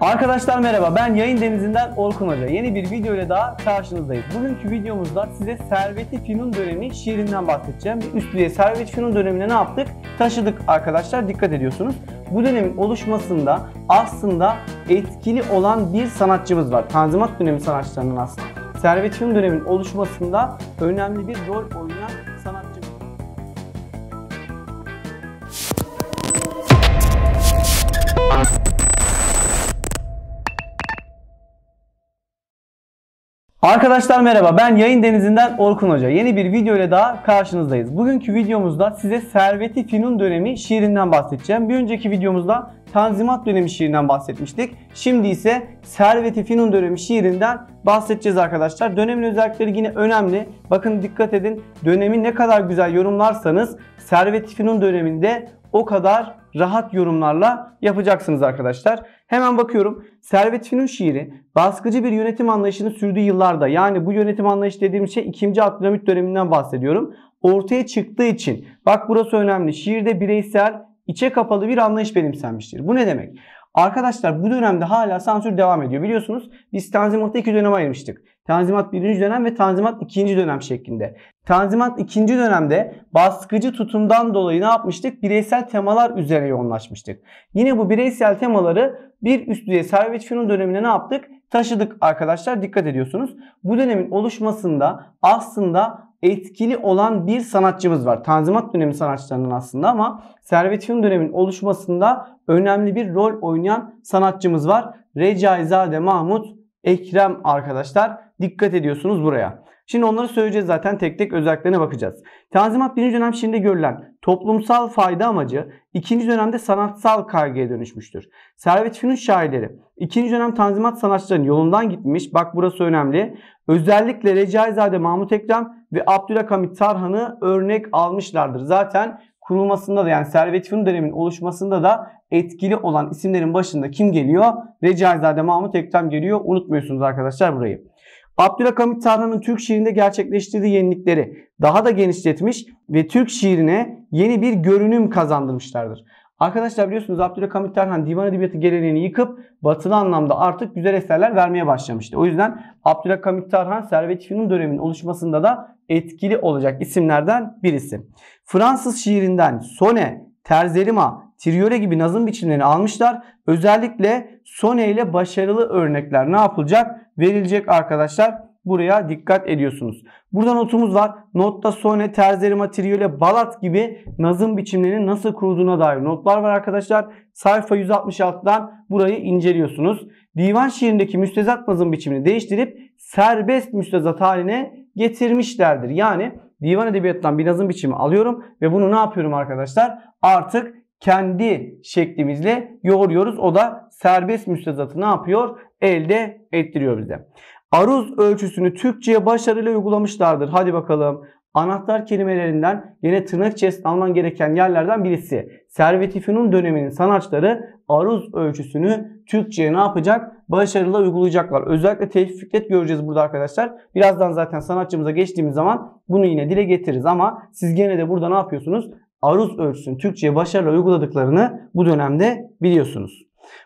Arkadaşlar merhaba ben Yayın Denizi'nden Orkun Hoca. Yeni bir video ile daha karşınızdayız. Bugünkü videomuzda size Servet-i Fünun dönemi şiirinden bahsedeceğim. Üstlüye Servet-i Fünun dönemine ne yaptık? Taşıdık arkadaşlar dikkat ediyorsunuz. Bu dönemin oluşmasında aslında etkili olan bir sanatçımız var. Tanzimat dönemi sanatçılarının aslında. Servet-i Fünun döneminin oluşmasında önemli bir rol oynayan Arkadaşlar merhaba ben Yayın Denizi'nden Orkun Hoca. Yeni bir video ile daha karşınızdayız. Bugünkü videomuzda size Servet-i Finun dönemi şiirinden bahsedeceğim. Bir önceki videomuzda Tanzimat dönemi şiirinden bahsetmiştik. Şimdi ise Servet-i Finun dönemi şiirinden bahsedeceğiz arkadaşlar. Dönemin özellikleri yine önemli. Bakın dikkat edin dönemi ne kadar güzel yorumlarsanız Servet-i Finun döneminde o kadar rahat yorumlarla yapacaksınız arkadaşlar. Hemen bakıyorum. Servet Fünun şiiri baskıcı bir yönetim anlayışını sürdüğü yıllarda yani bu yönetim anlayışı dediğim şey 2. Abdülhamit döneminden bahsediyorum. Ortaya çıktığı için bak burası önemli. Şiirde bireysel içe kapalı bir anlayış benimsenmiştir. Bu ne demek? Arkadaşlar bu dönemde hala sansür devam ediyor. Biliyorsunuz biz Tanzimat'ta iki dönem ayırmıştık. Tanzimat birinci dönem ve Tanzimat ikinci dönem şeklinde. Tanzimat ikinci dönemde baskıcı tutumdan dolayı ne yapmıştık? Bireysel temalar üzerine yoğunlaşmıştık. Yine bu bireysel temaları bir üst düzey servet firon dönemine ne yaptık? Taşıdık arkadaşlar dikkat ediyorsunuz. Bu dönemin oluşmasında aslında etkili olan bir sanatçımız var. Tanzimat dönemi sanatçılarının aslında ama Servet Yun dönemin oluşmasında önemli bir rol oynayan sanatçımız var. Recaizade Mahmut Ekrem arkadaşlar. Dikkat ediyorsunuz buraya. Şimdi onları söyleyeceğiz zaten tek tek özelliklerine bakacağız. Tanzimat birinci dönem şiirinde görülen toplumsal fayda amacı ikinci dönemde sanatsal kaygıya dönüşmüştür. Servet Fünun şairleri ikinci dönem Tanzimat sanatçılarının yolundan gitmiş bak burası önemli. Özellikle Recaizade Mahmut Ekrem ve Abdülhamit Tarhan'ı örnek almışlardır. Zaten kurulmasında da yani Servet Fünun döneminin oluşmasında da etkili olan isimlerin başında kim geliyor? Recaizade Mahmut Ekrem geliyor. Unutmuyorsunuz arkadaşlar burayı. Abdülhakamit Tarhan'ın Türk şiirinde gerçekleştirdiği yenilikleri daha da genişletmiş ve Türk şiirine yeni bir görünüm kazandırmışlardır. Arkadaşlar biliyorsunuz Abdülhakamit Tarhan divan edebiyatı geleneğini yıkıp batılı anlamda artık güzel eserler vermeye başlamıştı. O yüzden Abdülhakamit Tarhan Servet Fünun döneminin oluşmasında da etkili olacak isimlerden birisi. Fransız şiirinden Sone, Terzelima, triyole gibi nazım biçimlerini almışlar. Özellikle sone ile başarılı örnekler ne yapılacak? Verilecek arkadaşlar. Buraya dikkat ediyorsunuz. Burada notumuz var. Notta sone, terzerima, triyole, balat gibi nazım biçimlerinin nasıl kurulduğuna dair notlar var arkadaşlar. Sayfa 166'dan burayı inceliyorsunuz. Divan şiirindeki müstezat nazım biçimini değiştirip serbest müstezat haline getirmişlerdir. Yani divan edebiyatından bir nazım biçimi alıyorum ve bunu ne yapıyorum arkadaşlar? Artık kendi şeklimizle yoğuruyoruz. O da serbest müstezatı ne yapıyor? Elde ettiriyor bize. Aruz ölçüsünü Türkçe'ye başarıyla uygulamışlardır. Hadi bakalım. Anahtar kelimelerinden yine tırnak içerisinde alman gereken yerlerden birisi. Servet-i Fünun döneminin sanatçıları aruz ölçüsünü Türkçe'ye ne yapacak? Başarıyla uygulayacaklar. Özellikle Tevfik Fikret göreceğiz burada arkadaşlar. Birazdan zaten sanatçımıza geçtiğimiz zaman bunu yine dile getiririz. Ama siz gene de burada ne yapıyorsunuz? aruz ölçüsünü Türkçe'ye başarılı uyguladıklarını bu dönemde biliyorsunuz.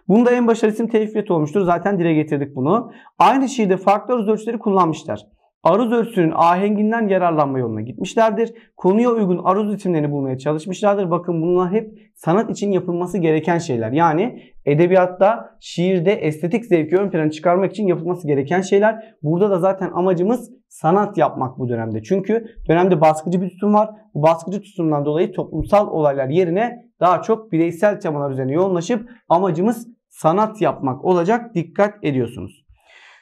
Bunda en başarılı isim tevfiyet olmuştur. Zaten dile getirdik bunu. Aynı şiirde farklı aruz ölçüleri kullanmışlar aruz ölçüsünün ahenginden yararlanma yoluna gitmişlerdir. Konuya uygun aruz ritimlerini bulmaya çalışmışlardır. Bakın bunlar hep sanat için yapılması gereken şeyler. Yani edebiyatta, şiirde estetik zevki ön plana çıkarmak için yapılması gereken şeyler. Burada da zaten amacımız sanat yapmak bu dönemde. Çünkü dönemde baskıcı bir tutum var. Bu baskıcı tutumdan dolayı toplumsal olaylar yerine daha çok bireysel temalar üzerine yoğunlaşıp amacımız sanat yapmak olacak. Dikkat ediyorsunuz.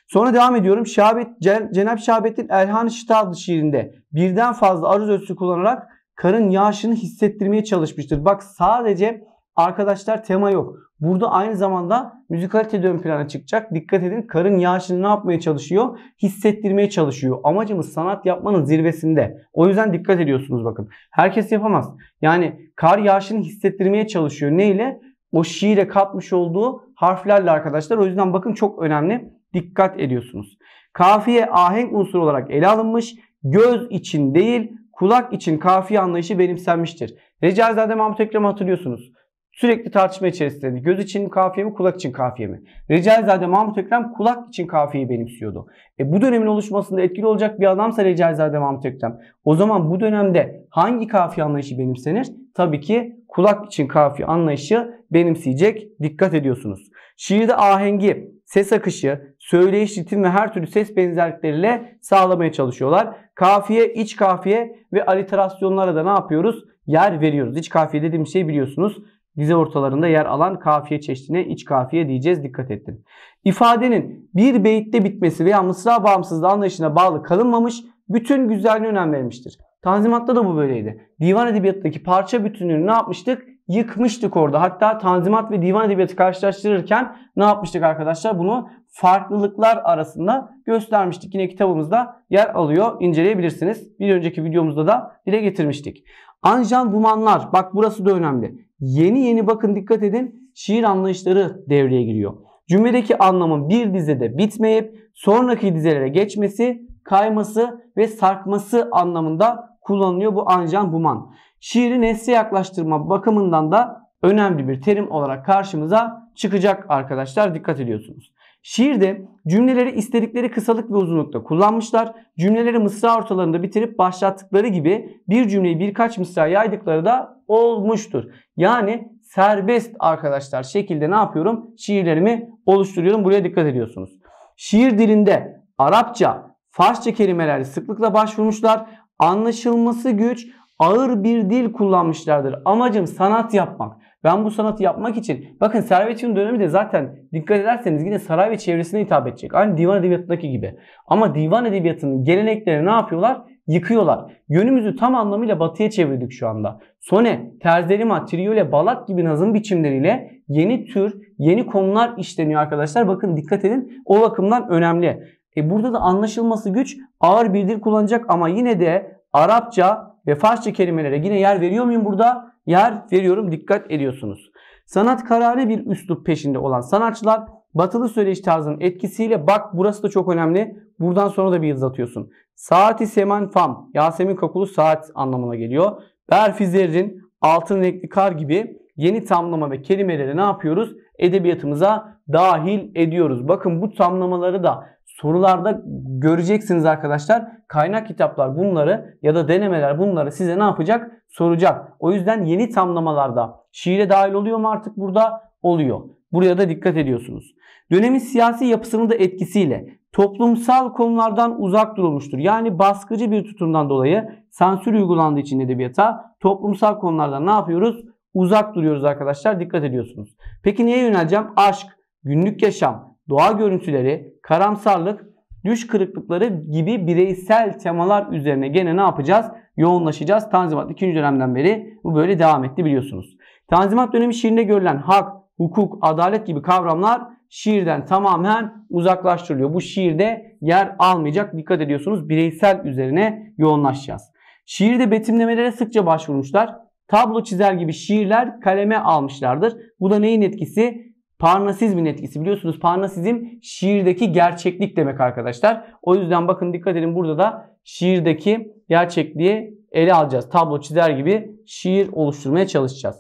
Sonra devam ediyorum. Şabet, Cenab-ı Şahbettin Erhan Şita adlı şiirinde birden fazla aruz ölçüsü kullanarak karın yağışını hissettirmeye çalışmıştır. Bak sadece arkadaşlar tema yok. Burada aynı zamanda müzikalite de ön plana çıkacak. Dikkat edin karın yağışını ne yapmaya çalışıyor? Hissettirmeye çalışıyor. Amacımız sanat yapmanın zirvesinde. O yüzden dikkat ediyorsunuz bakın. Herkes yapamaz. Yani kar yağışını hissettirmeye çalışıyor. Neyle? O şiire katmış olduğu harflerle arkadaşlar. O yüzden bakın çok önemli dikkat ediyorsunuz. Kafiye ahenk unsuru olarak ele alınmış, göz için değil kulak için kafiye anlayışı benimsenmiştir. Recaizade Mahmut Ekrem'i hatırlıyorsunuz. Sürekli tartışma içerisinde göz için kafiye mi kulak için kafiye mi? Recaizade Mahmut Ekrem kulak için kafiye benimsiyordu. E, bu dönemin oluşmasında etkili olacak bir adamsa Recaizade Mahmut Ekrem. O zaman bu dönemde hangi kafiye anlayışı benimsenir? Tabii ki kulak için kafiye anlayışı benimseyecek. Dikkat ediyorsunuz. Şiirde ahengi ses akışı, söyleyiş ritim ve her türlü ses benzerlikleriyle sağlamaya çalışıyorlar. Kafiye, iç kafiye ve aliterasyonlara da ne yapıyoruz? Yer veriyoruz. İç kafiye dediğim şey biliyorsunuz dize ortalarında yer alan kafiye çeşidine iç kafiye diyeceğiz dikkat ettin. İfadenin bir beyitte bitmesi veya mısra bağımsızlığı anlayışına bağlı kalınmamış bütün güzelliğe önem vermiştir. Tanzimat'ta da bu böyleydi. Divan edebiyatındaki parça bütünlüğünü ne yapmıştık? yıkmıştık orada. Hatta Tanzimat ve Divan Edebiyatı karşılaştırırken ne yapmıştık arkadaşlar? Bunu farklılıklar arasında göstermiştik. Yine kitabımızda yer alıyor. İnceleyebilirsiniz. Bir önceki videomuzda da dile getirmiştik. Anjan Bumanlar. Bak burası da önemli. Yeni yeni bakın dikkat edin. Şiir anlayışları devreye giriyor. Cümledeki anlamın bir dizede bitmeyip sonraki dizelere geçmesi, kayması ve sarkması anlamında kullanılıyor bu anjan buman şiiri nesle yaklaştırma bakımından da önemli bir terim olarak karşımıza çıkacak arkadaşlar dikkat ediyorsunuz. Şiirde cümleleri istedikleri kısalık ve uzunlukta kullanmışlar. Cümleleri mısra ortalarında bitirip başlattıkları gibi bir cümleyi birkaç mısra yaydıkları da olmuştur. Yani serbest arkadaşlar şekilde ne yapıyorum? Şiirlerimi oluşturuyorum. Buraya dikkat ediyorsunuz. Şiir dilinde Arapça, Farsça kelimeleri sıklıkla başvurmuşlar. Anlaşılması güç, ağır bir dil kullanmışlardır. Amacım sanat yapmak. Ben bu sanatı yapmak için bakın Servetçi'nin dönemi de zaten dikkat ederseniz yine saray ve çevresine hitap edecek. Aynı divan edebiyatındaki gibi. Ama divan edebiyatının geleneklerini ne yapıyorlar? Yıkıyorlar. Yönümüzü tam anlamıyla batıya çevirdik şu anda. Sone, terzerima, trio ile balat gibi nazım biçimleriyle yeni tür, yeni konular işleniyor arkadaşlar. Bakın dikkat edin. O bakımdan önemli. E burada da anlaşılması güç ağır bir dil kullanacak ama yine de Arapça ve Farsça kelimelere yine yer veriyor muyum burada? Yer veriyorum dikkat ediyorsunuz. Sanat kararı bir üslup peşinde olan sanatçılar batılı söyleyiş tarzının etkisiyle bak burası da çok önemli. Buradan sonra da bir yıldız atıyorsun. Saati seman fam Yasemin kokulu saat anlamına geliyor. Berfi altın renkli kar gibi yeni tamlama ve kelimeleri ne yapıyoruz? Edebiyatımıza dahil ediyoruz. Bakın bu tamlamaları da sorularda göreceksiniz arkadaşlar. Kaynak kitaplar bunları ya da denemeler bunları size ne yapacak? Soracak. O yüzden yeni tamlamalarda şiire dahil oluyor mu artık burada? Oluyor. Buraya da dikkat ediyorsunuz. Dönemin siyasi yapısının da etkisiyle toplumsal konulardan uzak durulmuştur. Yani baskıcı bir tutumdan dolayı sansür uygulandığı için edebiyata toplumsal konulardan ne yapıyoruz? Uzak duruyoruz arkadaşlar. Dikkat ediyorsunuz. Peki neye yöneleceğim? Aşk, günlük yaşam, doğa görüntüleri, karamsarlık, düş kırıklıkları gibi bireysel temalar üzerine gene ne yapacağız? Yoğunlaşacağız. Tanzimat 2. dönemden beri bu böyle devam etti biliyorsunuz. Tanzimat dönemi şiirinde görülen hak, hukuk, adalet gibi kavramlar şiirden tamamen uzaklaştırılıyor. Bu şiirde yer almayacak. Dikkat ediyorsunuz bireysel üzerine yoğunlaşacağız. Şiirde betimlemelere sıkça başvurmuşlar. Tablo çizer gibi şiirler kaleme almışlardır. Bu da neyin etkisi? Parnasizmin etkisi biliyorsunuz parnasizm şiirdeki gerçeklik demek arkadaşlar. O yüzden bakın dikkat edin burada da şiirdeki gerçekliği ele alacağız. Tablo çizer gibi şiir oluşturmaya çalışacağız.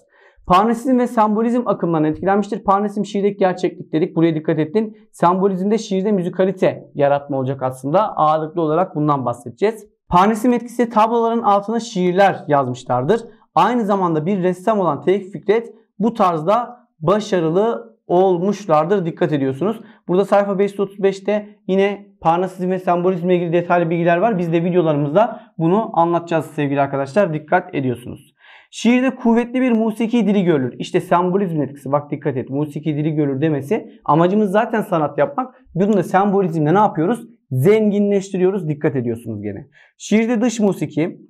Parnasizm ve sembolizm akımlarından etkilenmiştir. Parnasizm şiirdeki gerçeklik dedik. Buraya dikkat ettin. Sembolizmde şiirde müzikalite yaratma olacak aslında. Ağırlıklı olarak bundan bahsedeceğiz. Parnasizm etkisi tabloların altına şiirler yazmışlardır. Aynı zamanda bir ressam olan Tevfik Fikret bu tarzda başarılı olmuşlardır. Dikkat ediyorsunuz. Burada sayfa 535'te yine parnasizm ve sembolizmle ilgili detaylı bilgiler var. Biz de videolarımızda bunu anlatacağız sevgili arkadaşlar. Dikkat ediyorsunuz. Şiirde kuvvetli bir musiki dili görülür. İşte sembolizm etkisi. Bak dikkat et. Musiki dili görülür demesi. Amacımız zaten sanat yapmak. Bunu da sembolizmle ne yapıyoruz? Zenginleştiriyoruz. Dikkat ediyorsunuz gene. Şiirde dış musiki,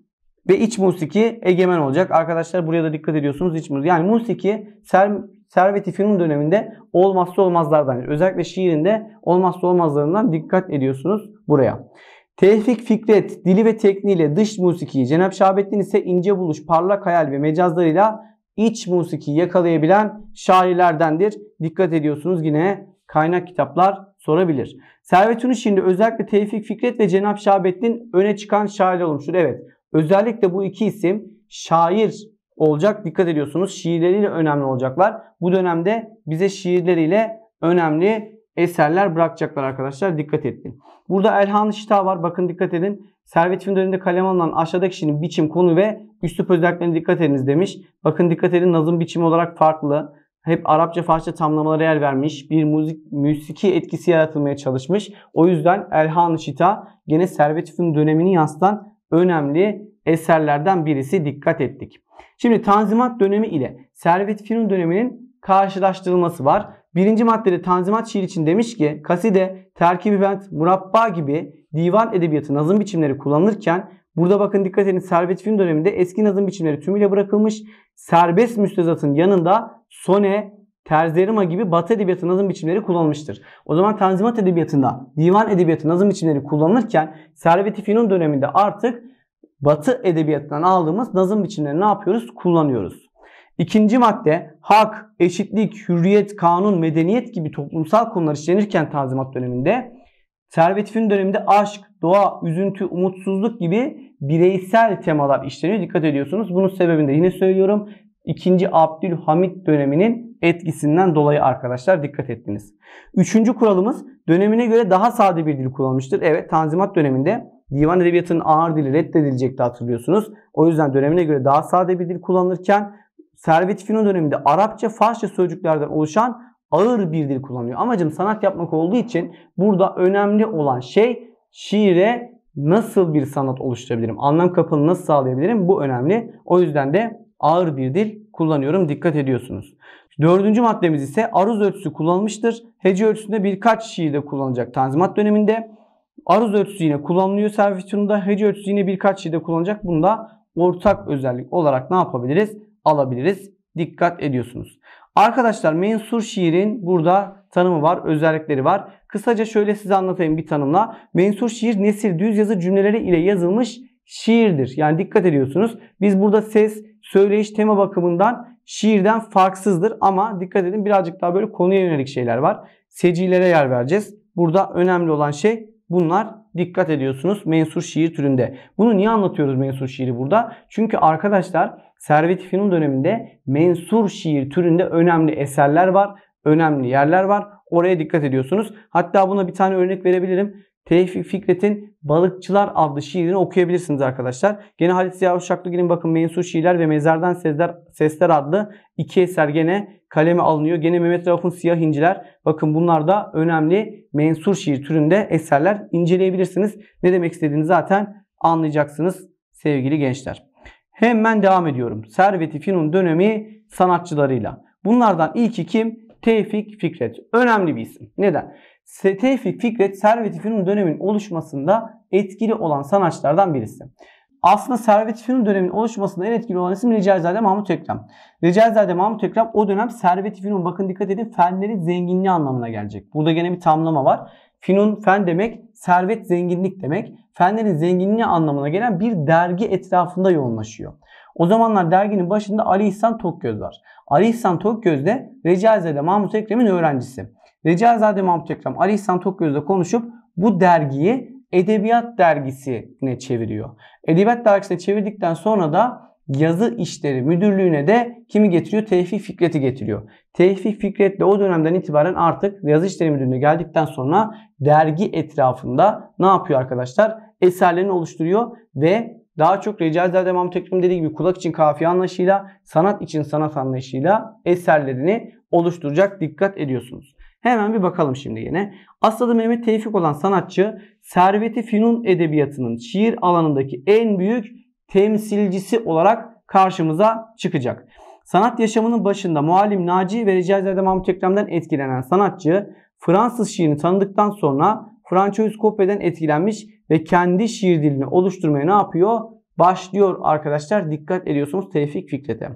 ve iç musiki egemen olacak. Arkadaşlar buraya da dikkat ediyorsunuz. İç musiki. Yani musiki ser, Servet-i döneminde olmazsa olmazlardan özellikle şiirinde olmazsa olmazlarından dikkat ediyorsunuz buraya. Tevfik Fikret dili ve tekniğiyle dış musikiyi, Cenap Şahabettin ise ince buluş, parlak hayal ve mecazlarıyla iç musikiyi yakalayabilen şairlerdendir. Dikkat ediyorsunuz yine kaynak kitaplar sorabilir. Servet şimdi özellikle Tevfik Fikret ve Cenap Şahabettin öne çıkan şair olmuştur. Evet özellikle bu iki isim şair olacak. Dikkat ediyorsunuz şiirleriyle önemli olacaklar. Bu dönemde bize şiirleriyle önemli eserler bırakacaklar arkadaşlar. Dikkat edin. Burada Elhan Şita var. Bakın dikkat edin. Servet film döneminde kalem alınan aşağıdaki kişinin biçim, konu ve üslup özelliklerine dikkat ediniz demiş. Bakın dikkat edin nazım biçimi olarak farklı. Hep Arapça Farsça tamlamalara yer vermiş. Bir müzik, müziki etkisi yaratılmaya çalışmış. O yüzden Elhan Şita gene Servet film dönemini yansıtan önemli eserlerden birisi dikkat ettik. Şimdi Tanzimat dönemi ile Servet Fünun döneminin karşılaştırılması var. Birinci maddede Tanzimat şiir için demiş ki kaside, terkibi bent, murabba gibi divan edebiyatı nazım biçimleri kullanılırken burada bakın dikkat edin Servet Fünun döneminde eski nazım biçimleri tümüyle bırakılmış. Serbest müstezatın yanında sone, terzerima gibi batı edebiyatı nazım biçimleri kullanılmıştır. O zaman Tanzimat edebiyatında divan edebiyatı nazım biçimleri kullanılırken Servet-i Fünun döneminde artık Batı edebiyatından aldığımız nazım biçimlerini ne yapıyoruz? Kullanıyoruz. İkinci madde hak, eşitlik, hürriyet, kanun, medeniyet gibi toplumsal konular işlenirken Tanzimat döneminde Servet Fünun döneminde aşk, doğa, üzüntü, umutsuzluk gibi bireysel temalar işleniyor. Dikkat ediyorsunuz. Bunun sebebini de yine söylüyorum. 2. Abdülhamit döneminin etkisinden dolayı arkadaşlar dikkat ettiniz. Üçüncü kuralımız dönemine göre daha sade bir dil kullanmıştır. Evet Tanzimat döneminde Divan edebiyatının ağır dili reddedilecekti hatırlıyorsunuz. O yüzden dönemine göre daha sade bir dil kullanılırken Servet Fino döneminde Arapça, Farsça sözcüklerden oluşan ağır bir dil kullanıyor. Amacım sanat yapmak olduğu için burada önemli olan şey şiire nasıl bir sanat oluşturabilirim? Anlam kapını nasıl sağlayabilirim? Bu önemli. O yüzden de ağır bir dil kullanıyorum. Dikkat ediyorsunuz. Dördüncü maddemiz ise aruz ölçüsü kullanılmıştır. Hece ölçüsünde birkaç şiirde kullanılacak Tanzimat döneminde. Aruz ölçüsü yine kullanılıyor servis turunda. Hece ölçüsü yine birkaç şeyde kullanacak. Bunu da ortak özellik olarak ne yapabiliriz? Alabiliriz. Dikkat ediyorsunuz. Arkadaşlar mensur şiirin burada tanımı var, özellikleri var. Kısaca şöyle size anlatayım bir tanımla. Mensur şiir nesil düz yazı cümleleri ile yazılmış şiirdir. Yani dikkat ediyorsunuz. Biz burada ses, söyleyiş, tema bakımından şiirden farksızdır. Ama dikkat edin birazcık daha böyle konuya yönelik şeyler var. Secilere yer vereceğiz. Burada önemli olan şey Bunlar dikkat ediyorsunuz mensur şiir türünde. Bunu niye anlatıyoruz mensur şiiri burada? Çünkü arkadaşlar Servet-i Fünun döneminde mensur şiir türünde önemli eserler var, önemli yerler var. Oraya dikkat ediyorsunuz. Hatta buna bir tane örnek verebilirim. Tevfik Fikret'in Balıkçılar adlı şiirini okuyabilirsiniz arkadaşlar. Gene Halit Ziya Uşaklıgil'in bakın Mensur Şiirler ve Mezardan Sesler, Sesler adlı iki eser gene kaleme alınıyor. Gene Mehmet Rauf'un Siyah İnciler. Bakın bunlar da önemli mensur şiir türünde eserler inceleyebilirsiniz. Ne demek istediğini zaten anlayacaksınız sevgili gençler. Hemen devam ediyorum. Servet-i Fünun dönemi sanatçılarıyla. Bunlardan ilki kim? Tevfik Fikret. Önemli bir isim. Neden? Tevfik Fikret Servet-i Fünun dönemin oluşmasında etkili olan sanatçılardan birisi. Aslında Servet Fünun döneminin oluşmasında en etkili olan isim Recaizade Mahmut Ekrem. Recaizade Mahmut Ekrem o dönem Servet Fünun bakın dikkat edin fenleri zenginliği anlamına gelecek. Burada gene bir tamlama var. Finun fen demek servet zenginlik demek. Fenlerin zenginliği anlamına gelen bir dergi etrafında yoğunlaşıyor. O zamanlar derginin başında Ali İhsan Tokgöz var. Ali İhsan Tokgöz de Recaizade Mahmut Ekrem'in öğrencisi. Recaizade Mahmut Ekrem Ali İhsan Tokgöz'le konuşup bu dergiyi Edebiyat Dergisi'ne çeviriyor. Edebiyat Dergisi'ne çevirdikten sonra da yazı işleri müdürlüğüne de kimi getiriyor? Tevfik Fikret'i getiriyor. Tevfik Fikret de o dönemden itibaren artık yazı işleri müdürlüğüne geldikten sonra dergi etrafında ne yapıyor arkadaşlar? Eserlerini oluşturuyor ve daha çok Recaizade İmam Tekrim dediği gibi kulak için kafiye anlayışıyla, sanat için sanat anlayışıyla eserlerini oluşturacak dikkat ediyorsunuz. Hemen bir bakalım şimdi yine. Asladı Mehmet Tevfik olan sanatçı Serveti Finun edebiyatının şiir alanındaki en büyük temsilcisi olarak karşımıza çıkacak. Sanat yaşamının başında muallim Naci ve Recaizade Mahmut Ekrem'den etkilenen sanatçı Fransız şiirini tanıdıktan sonra François Coppe'den etkilenmiş ve kendi şiir dilini oluşturmaya ne yapıyor? Başlıyor arkadaşlar dikkat ediyorsunuz Tevfik Fikret'e.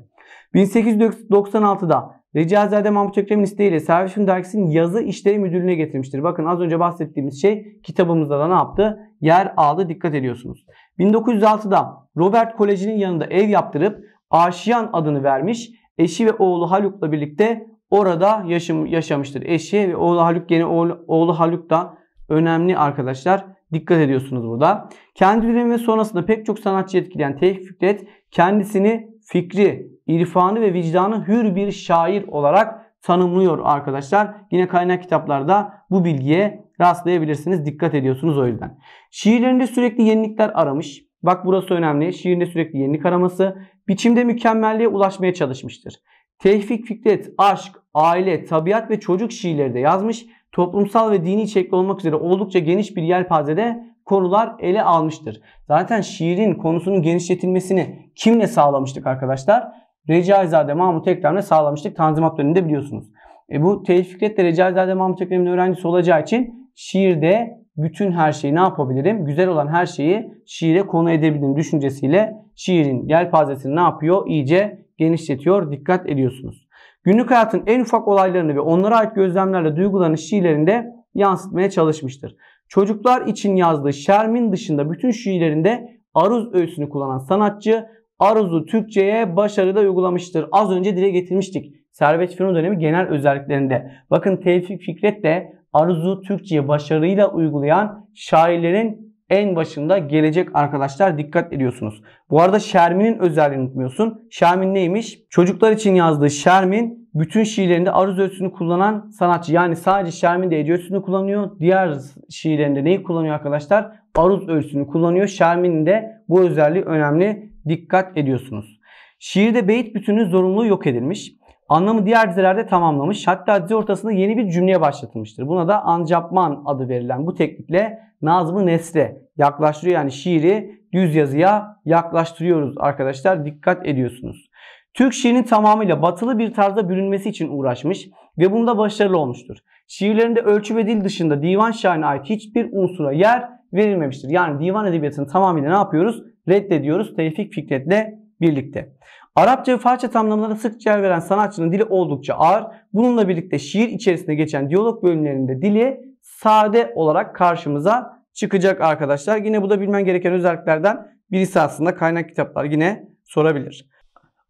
1896'da Ricazade Mahmut Ekrem'in isteğiyle Servet Film yazı işleri müdürlüğüne getirmiştir. Bakın az önce bahsettiğimiz şey kitabımızda da ne yaptı? Yer aldı dikkat ediyorsunuz. 1906'da Robert Koleji'nin yanında ev yaptırıp Aşiyan adını vermiş. Eşi ve oğlu Haluk'la birlikte orada yaşam, yaşamıştır. Eşi ve oğlu Haluk gene oğlu, oğlu Haluk da önemli arkadaşlar. Dikkat ediyorsunuz burada. Kendi dönemi sonrasında pek çok sanatçı etkileyen Tevfik Fikret kendisini fikri, irfanı ve vicdanı hür bir şair olarak tanımlıyor arkadaşlar. Yine kaynak kitaplarda bu bilgiye rastlayabilirsiniz. Dikkat ediyorsunuz o yüzden. Şiirlerinde sürekli yenilikler aramış. Bak burası önemli. Şiirinde sürekli yenilik araması. Biçimde mükemmelliğe ulaşmaya çalışmıştır. Tevfik Fikret, aşk, aile, tabiat ve çocuk şiirleri de yazmış. Toplumsal ve dini içerikli olmak üzere oldukça geniş bir yelpazede konular ele almıştır. Zaten şiirin konusunun genişletilmesini kimle sağlamıştık arkadaşlar? Recaizade Mahmut Ekrem'le sağlamıştık Tanzimat döneminde biliyorsunuz. E bu Tevfikret de Recaizade Mahmut Ekrem'in öğrencisi olacağı için şiirde bütün her şeyi ne yapabilirim? Güzel olan her şeyi şiire konu edebilirim düşüncesiyle şiirin yelpazesini ne yapıyor? İyice genişletiyor, dikkat ediyorsunuz. Günlük hayatın en ufak olaylarını ve onlara ait gözlemlerle duygularını şiirlerinde yansıtmaya çalışmıştır. Çocuklar için yazdığı Şermin dışında bütün şiirlerinde aruz öğüsünü kullanan sanatçı Aruzu Türkçe'ye başarıyla uygulamıştır. Az önce dile getirmiştik. Servet Fünun dönemi genel özelliklerinde. Bakın Tevfik Fikret de Aruzu Türkçe'ye başarıyla uygulayan şairlerin en başında gelecek arkadaşlar dikkat ediyorsunuz. Bu arada Şermin'in özelliğini unutmuyorsun. Şermin neymiş? Çocuklar için yazdığı Şermin bütün şiirlerinde aruz öğüsünü kullanan sanatçı. Yani sadece Şermin de Ece öğüsünü kullanıyor. Diğer şiirlerinde neyi kullanıyor arkadaşlar? Aruz öğüsünü kullanıyor. Şermin'in de bu özelliği önemli dikkat ediyorsunuz. Şiirde beyit bütünü zorunluluğu yok edilmiş. Anlamı diğer dizelerde tamamlamış. Hatta dizi ortasında yeni bir cümleye başlatılmıştır. Buna da ancapman adı verilen bu teknikle Nazım-ı Nesre yaklaştırıyor. Yani şiiri düz yazıya yaklaştırıyoruz arkadaşlar. Dikkat ediyorsunuz. Türk şiirinin tamamıyla batılı bir tarzda bürünmesi için uğraşmış ve bunda başarılı olmuştur. Şiirlerinde ölçü ve dil dışında divan şairine ait hiçbir unsura yer verilmemiştir. Yani divan edebiyatını tamamıyla ne yapıyoruz? reddediyoruz Tevfik Fikret'le birlikte. Arapça ve Farsça tamlamalara sıkça yer veren sanatçının dili oldukça ağır. Bununla birlikte şiir içerisinde geçen diyalog bölümlerinde dili sade olarak karşımıza çıkacak arkadaşlar. Yine bu da bilmen gereken özelliklerden birisi aslında kaynak kitaplar yine sorabilir.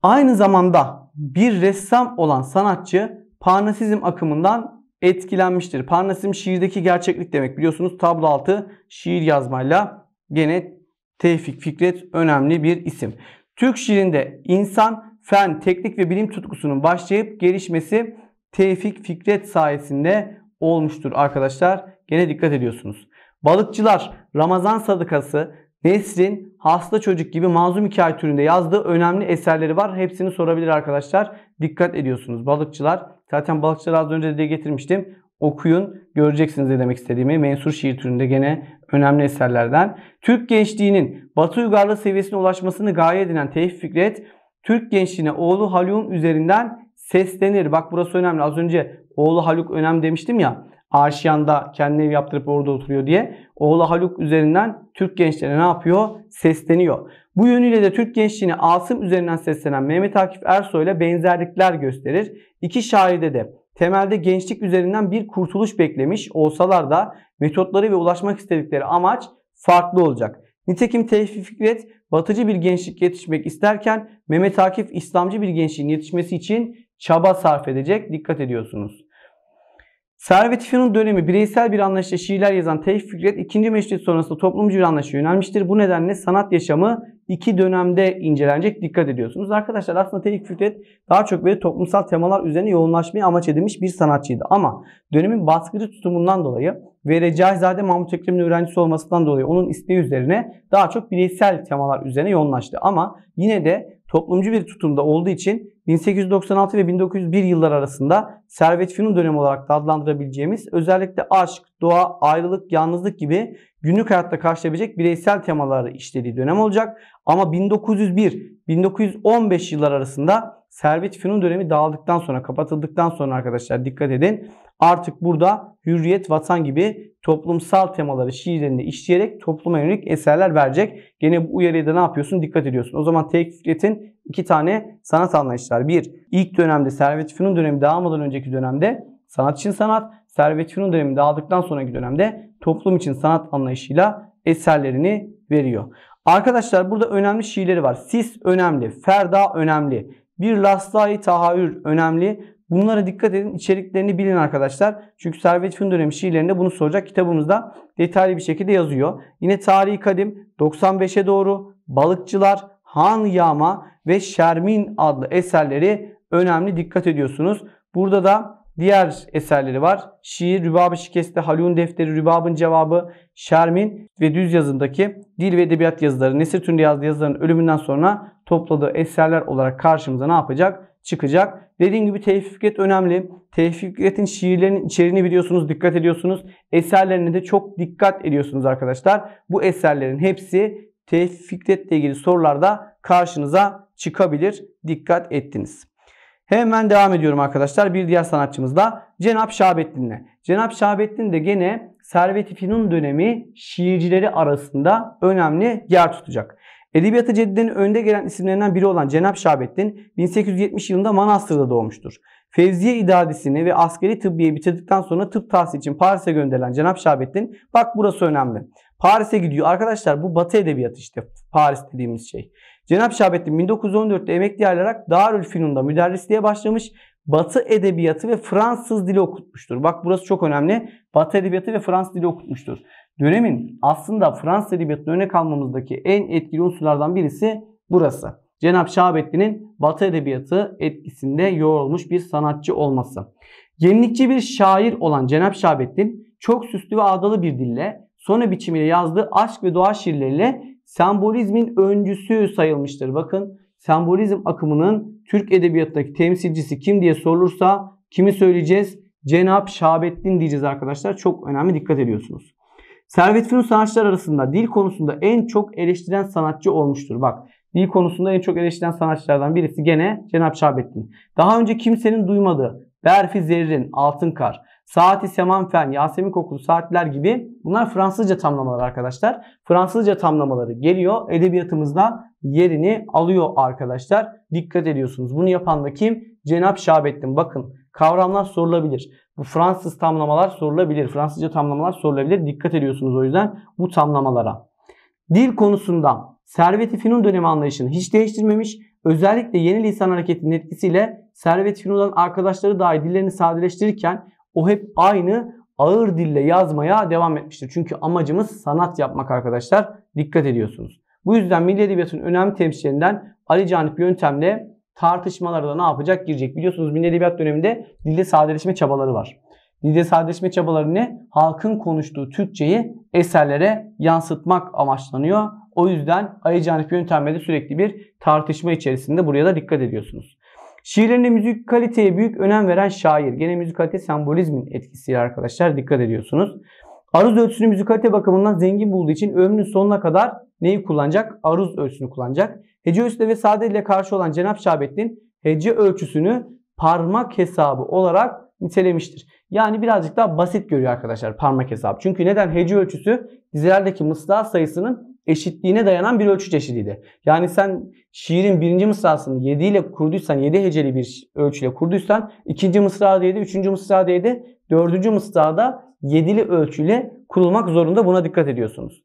Aynı zamanda bir ressam olan sanatçı Parnasizm akımından etkilenmiştir. Parnasizm şiirdeki gerçeklik demek biliyorsunuz tablo altı şiir yazmayla gene Tevfik Fikret önemli bir isim. Türk şiirinde insan, fen, teknik ve bilim tutkusunun başlayıp gelişmesi Tevfik Fikret sayesinde olmuştur arkadaşlar. Gene dikkat ediyorsunuz. Balıkçılar, Ramazan Sadakası, Nesrin, Hasta Çocuk gibi mazlum hikaye türünde yazdığı önemli eserleri var. Hepsini sorabilir arkadaşlar. Dikkat ediyorsunuz. Balıkçılar, zaten balıkçılar az önce de getirmiştim. Okuyun, göreceksiniz ne demek istediğimi. Mensur şiir türünde gene önemli eserlerden. Türk gençliğinin Batı uygarlığı seviyesine ulaşmasını gaye edinen Tevfik Fikret, Türk gençliğine oğlu Haluk'un üzerinden seslenir. Bak burası önemli. Az önce oğlu Haluk önem demiştim ya. Arşiyan'da kendine ev yaptırıp orada oturuyor diye. Oğlu Haluk üzerinden Türk gençlerine ne yapıyor? Sesleniyor. Bu yönüyle de Türk gençliğine Asım üzerinden seslenen Mehmet Akif Ersoy ile benzerlikler gösterir. İki şairde de temelde gençlik üzerinden bir kurtuluş beklemiş olsalar da metotları ve ulaşmak istedikleri amaç farklı olacak. Nitekim Tevfik Fikret batıcı bir gençlik yetişmek isterken Mehmet Akif İslamcı bir gençliğin yetişmesi için çaba sarf edecek. Dikkat ediyorsunuz. Servet İfe'nin dönemi bireysel bir anlayışla şiirler yazan Tevfik Fikret ikinci Meşrut sonrasında toplumcu bir anlayışa yönelmiştir. Bu nedenle sanat yaşamı iki dönemde incelenecek dikkat ediyorsunuz. Arkadaşlar aslında Tevfik Fikret daha çok böyle toplumsal temalar üzerine yoğunlaşmayı amaç edinmiş bir sanatçıydı. Ama dönemin baskıcı tutumundan dolayı ve Recaizade Mahmut Ekrem'in öğrencisi olmasından dolayı onun isteği üzerine daha çok bireysel temalar üzerine yoğunlaştı. Ama yine de toplumcu bir tutumda olduğu için 1896 ve 1901 yıllar arasında servet fünun dönemi olarak da adlandırabileceğimiz özellikle aşk, doğa, ayrılık, yalnızlık gibi günlük hayatta karşılayabilecek bireysel temaları işlediği dönem olacak. Ama 1901-1915 yıllar arasında Servet Fünun dönemi dağıldıktan sonra, kapatıldıktan sonra arkadaşlar dikkat edin. Artık burada hürriyet, vatan gibi toplumsal temaları şiirlerinde işleyerek topluma yönelik eserler verecek. Gene bu uyarıya da ne yapıyorsun? Dikkat ediyorsun. O zaman Tevfik iki tane sanat anlayışlar. Bir, ilk dönemde Servet Fünun dönemi dağılmadan önceki dönemde sanat için sanat, Servet Fünun dönemi dağıldıktan sonraki dönemde toplum için sanat anlayışıyla eserlerini veriyor. Arkadaşlar burada önemli şiirleri var. Sis önemli, Ferda önemli. Bir lastahi tahayyül önemli. Bunlara dikkat edin. içeriklerini bilin arkadaşlar. Çünkü Servet Fün dönemi şiirlerinde bunu soracak. Kitabımızda detaylı bir şekilde yazıyor. Yine tarihi kadim 95'e doğru balıkçılar, Han Yama ve Şermin adlı eserleri önemli dikkat ediyorsunuz. Burada da diğer eserleri var. Şiir, Rübab-ı Şikeste, Halun Defteri, Rübab'ın Cevabı, Şermin ve Düz yazındaki dil ve edebiyat yazıları, Nesir Tünde yazdığı yazıların ölümünden sonra topladığı eserler olarak karşımıza ne yapacak? Çıkacak. Dediğim gibi Tevfikret önemli. Tevfikret'in şiirlerinin içeriğini biliyorsunuz, dikkat ediyorsunuz. Eserlerine de çok dikkat ediyorsunuz arkadaşlar. Bu eserlerin hepsi Tevfikret'le ilgili sorularda karşınıza çıkabilir. Dikkat ettiniz. Hemen devam ediyorum arkadaşlar. Bir diğer sanatçımız da Cenap Şahabettin'le. Cenap Şahabettin de gene Servet-i Fünun dönemi şiircileri arasında önemli yer tutacak. Edebiyatı Ceddide'nin önde gelen isimlerinden biri olan Cenap Şahabettin 1870 yılında Manastır'da doğmuştur. Fevziye İdadisini ve askeri tıbbiye bitirdikten sonra tıp tahsili için Paris'e gönderilen Cenap Şahabettin bak burası önemli. Paris'e gidiyor. Arkadaşlar bu batı edebiyatı işte Paris dediğimiz şey. Cenap Şahabettin 1914'te emekli ayrılarak Darülfünun'da müderrisliğe başlamış. Batı edebiyatı ve Fransız dili okutmuştur. Bak burası çok önemli. Batı edebiyatı ve Fransız dili okutmuştur. Dönemin aslında Fransız edebiyatına örnek almamızdaki en etkili unsurlardan birisi burası. Cenab Şahabettin'in Batı edebiyatı etkisinde yoğrulmuş bir sanatçı olması. Yenilikçi bir şair olan Cenab Şahabettin çok süslü ve ağdalı bir dille sonra biçimiyle yazdığı aşk ve doğa şiirleriyle sembolizmin öncüsü sayılmıştır. Bakın sembolizm akımının Türk edebiyatındaki temsilcisi kim diye sorulursa kimi söyleyeceğiz? Cenab Şahabettin diyeceğiz arkadaşlar. Çok önemli dikkat ediyorsunuz. Servet Fünun sanatçılar arasında dil konusunda en çok eleştiren sanatçı olmuştur. Bak dil konusunda en çok eleştiren sanatçılardan birisi gene Cenap Şahbettin. Daha önce kimsenin duymadığı Berfi Zerrin, Altınkar, Saati Seman Semanfen, Yasemin Kokulu Saatler gibi bunlar Fransızca tamlamalar arkadaşlar. Fransızca tamlamaları geliyor edebiyatımızda yerini alıyor arkadaşlar. Dikkat ediyorsunuz. Bunu yapan da kim? Cenap Şahbettin. Bakın kavramlar sorulabilir. Bu Fransız tamlamalar sorulabilir. Fransızca tamlamalar sorulabilir. Dikkat ediyorsunuz o yüzden bu tamlamalara. Dil konusunda Servet-i Fünun dönemi anlayışını hiç değiştirmemiş. Özellikle yeni lisan hareketinin etkisiyle Servet-i Fünun'dan arkadaşları dahi dillerini sadeleştirirken o hep aynı ağır dille yazmaya devam etmiştir. Çünkü amacımız sanat yapmak arkadaşlar. Dikkat ediyorsunuz. Bu yüzden milli edebiyatın önemli temsilcilerinden Ali Canip yöntemle tartışmalara da ne yapacak girecek. Biliyorsunuz Milli Edebiyat döneminde dilde sadeleşme çabaları var. Dilde sadeleşme çabaları ne? Halkın konuştuğu Türkçeyi eserlere yansıtmak amaçlanıyor. O yüzden ayıcanip yöntemleri sürekli bir tartışma içerisinde buraya da dikkat ediyorsunuz. Şiirlerinde müzik kaliteye büyük önem veren şair. Gene müzik müzikalite sembolizmin etkisiyle arkadaşlar dikkat ediyorsunuz. Aruz ölçüsünü kalite bakımından zengin bulduğu için ömrünün sonuna kadar neyi kullanacak? Aruz ölçüsünü kullanacak. Hece üsle ve sade ile karşı olan Cenab-ı Şahabettin hece ölçüsünü parmak hesabı olarak nitelemiştir. Yani birazcık daha basit görüyor arkadaşlar parmak hesabı. Çünkü neden? Hece ölçüsü dizelerdeki mısra sayısının eşitliğine dayanan bir ölçü çeşidiydi. Yani sen şiirin birinci mısrasını 7 ile kurduysan, 7 heceli bir ölçüyle kurduysan, ikinci mısra değdi, üçüncü mısra değdi, dördüncü mısrada 7'li ölçüyle kurulmak zorunda buna dikkat ediyorsunuz.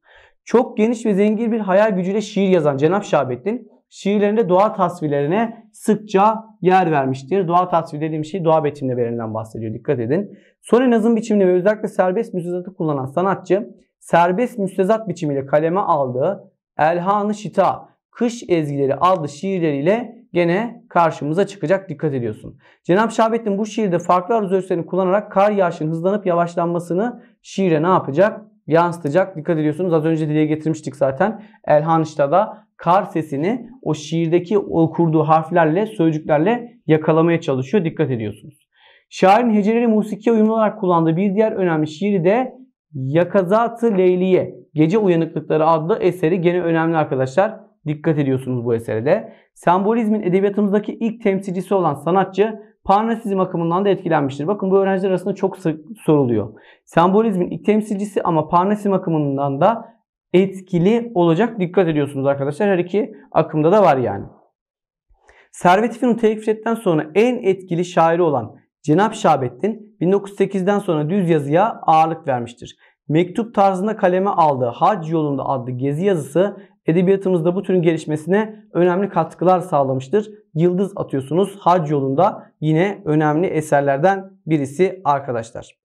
Çok geniş ve zengin bir hayal gücüyle şiir yazan Cenap Şahabettin şiirlerinde doğa tasvirlerine sıkça yer vermiştir. Doğa tasviri dediğim şey doğa betimlemelerinden bahsediyor. Dikkat edin. Sonra nazım biçimini ve özellikle serbest müstezatı kullanan sanatçı serbest müstezat biçimiyle kaleme aldığı Elhanı Şita, Kış Ezgileri adlı şiirleriyle gene karşımıza çıkacak dikkat ediyorsun. Cenab-ı Şahabettin bu şiirde farklı arzu kullanarak kar yağışının hızlanıp yavaşlanmasını şiire ne yapacak? yansıtacak. Dikkat ediyorsunuz az önce dile getirmiştik zaten. işte da kar sesini o şiirdeki okurduğu harflerle, sözcüklerle yakalamaya çalışıyor. Dikkat ediyorsunuz. Şairin heceleri musikiye uyumlu olarak kullandığı bir diğer önemli şiiri de Yakazatı Leyliye Gece Uyanıklıkları adlı eseri gene önemli arkadaşlar. Dikkat ediyorsunuz bu esere de. Sembolizmin edebiyatımızdaki ilk temsilcisi olan sanatçı Parnasizm akımından da etkilenmiştir. Bakın bu öğrenciler arasında çok sık soruluyor. Sembolizmin ilk temsilcisi ama Parnasizm akımından da etkili olacak dikkat ediyorsunuz arkadaşlar. Her iki akımda da var yani. Servet-i Fünun Tevfret'ten sonra en etkili şairi olan Cenap Şahabettin 1908'den sonra düz yazıya ağırlık vermiştir. Mektup tarzında kaleme aldığı Hac yolunda adlı gezi yazısı edebiyatımızda bu türün gelişmesine önemli katkılar sağlamıştır. Yıldız atıyorsunuz. Hac yolunda yine önemli eserlerden birisi arkadaşlar.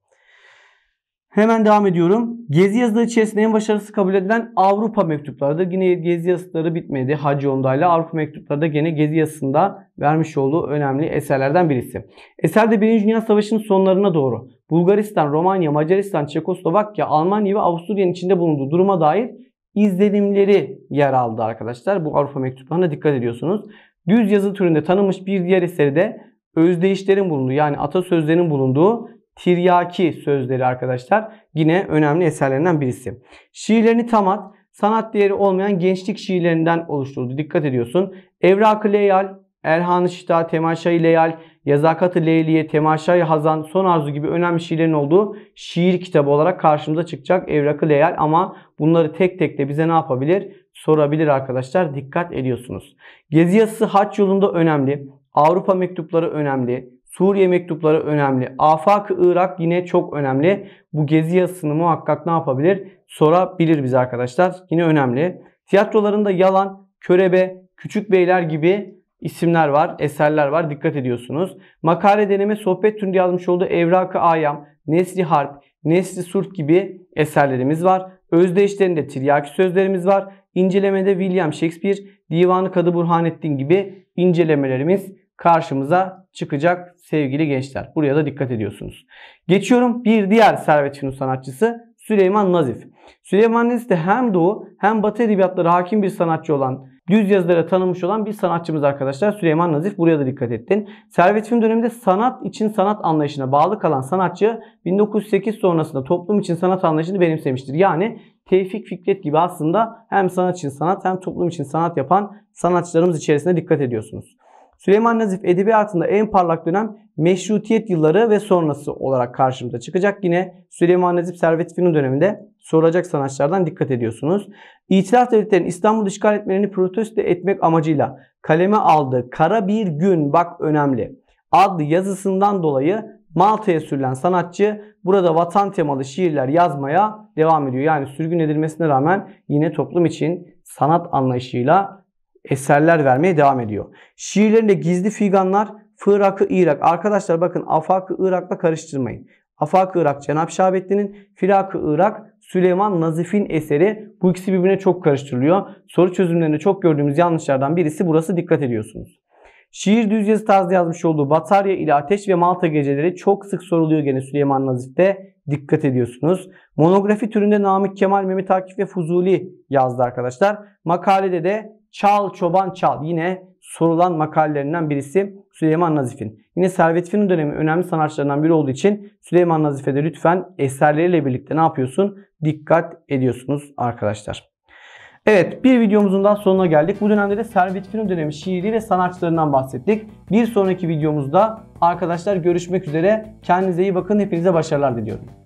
Hemen devam ediyorum. Gezi yazıları içerisinde en başarısı kabul edilen Avrupa mektupları da Yine gezi yazıları bitmedi. Hacı Onday'la Avrupa mektupları da gene gezi yazısında vermiş olduğu önemli eserlerden birisi. Eserde 1. Dünya Savaşı'nın sonlarına doğru Bulgaristan, Romanya, Macaristan, Çekoslovakya, Almanya ve Avusturya'nın içinde bulunduğu duruma dair izlenimleri yer aldı arkadaşlar. Bu Avrupa mektuplarına dikkat ediyorsunuz. Düz yazı türünde tanınmış bir diğer eseri de özdeyişlerin bulunduğu yani atasözlerin bulunduğu Tiryaki sözleri arkadaşlar yine önemli eserlerinden birisi. Şiirlerini tamat, sanat değeri olmayan gençlik şiirlerinden oluşturdu. Dikkat ediyorsun. Evrak-ı Leyal, Erhan Şita, Temaşa-i Leyal, Yazakat-ı Leyliye, Temaşay Hazan, Son Arzu gibi önemli şiirlerin olduğu şiir kitabı olarak karşımıza çıkacak Evrak-ı Leyal ama bunları tek tek de bize ne yapabilir? Sorabilir arkadaşlar. Dikkat ediyorsunuz. Gezi yazısı haç yolunda önemli. Avrupa mektupları önemli. Suriye mektupları önemli. afak Irak yine çok önemli. Bu gezi yazısını muhakkak ne yapabilir? Sorabilir bize arkadaşlar. Yine önemli. Tiyatrolarında yalan, körebe, küçük beyler gibi isimler var, eserler var. Dikkat ediyorsunuz. Makale deneme sohbet türünde yazmış olduğu Evrak-ı Ayam, Nesri Harp, Nesri Surf gibi eserlerimiz var. Özdeşlerinde tiryaki sözlerimiz var. İncelemede William Shakespeare, Divanı Kadı Burhanettin gibi incelemelerimiz karşımıza çıkacak sevgili gençler. Buraya da dikkat ediyorsunuz. Geçiyorum bir diğer Servet Fünun sanatçısı Süleyman Nazif. Süleyman Nazif de hem Doğu hem Batı edebiyatları hakim bir sanatçı olan düz yazılara tanınmış olan bir sanatçımız arkadaşlar. Süleyman Nazif buraya da dikkat ettin. Servet Film döneminde sanat için sanat anlayışına bağlı kalan sanatçı 1908 sonrasında toplum için sanat anlayışını benimsemiştir. Yani Tevfik Fikret gibi aslında hem sanat için sanat hem toplum için sanat yapan sanatçılarımız içerisinde dikkat ediyorsunuz. Süleyman Nazif edebiyatında en parlak dönem meşrutiyet yılları ve sonrası olarak karşımıza çıkacak. Yine Süleyman Nazif Servet Fünun döneminde sorulacak sanatçılardan dikkat ediyorsunuz. İtilaf devletlerin İstanbul'u işgal etmelerini protesto etmek amacıyla kaleme aldığı Kara Bir Gün Bak Önemli adlı yazısından dolayı Malta'ya sürülen sanatçı burada vatan temalı şiirler yazmaya devam ediyor. Yani sürgün edilmesine rağmen yine toplum için sanat anlayışıyla eserler vermeye devam ediyor. Şiirlerinde gizli figanlar Fırak'ı Irak. Arkadaşlar bakın Afak'ı Irak'la karıştırmayın. Afak-ı Irak Cenab Şahabettin'in, Firak-ı Irak Süleyman Nazif'in eseri. Bu ikisi birbirine çok karıştırılıyor. Soru çözümlerinde çok gördüğümüz yanlışlardan birisi burası dikkat ediyorsunuz. Şiir düz yazı tarzı yazmış olduğu Batarya ile Ateş ve Malta Geceleri çok sık soruluyor gene Süleyman Nazif'te. Dikkat ediyorsunuz. Monografi türünde Namık Kemal, Mehmet Akif ve Fuzuli yazdı arkadaşlar. Makalede de Çal Çoban Çal yine sorulan makalelerinden birisi Süleyman Nazif'in. Yine Servet Fünun dönemi önemli sanatçılarından biri olduğu için Süleyman Nazif'e de lütfen eserleriyle birlikte ne yapıyorsun? Dikkat ediyorsunuz arkadaşlar. Evet bir videomuzun daha sonuna geldik. Bu dönemde de Servet Fünun dönemi şiiri ve sanatçılarından bahsettik. Bir sonraki videomuzda arkadaşlar görüşmek üzere. Kendinize iyi bakın. Hepinize başarılar diliyorum.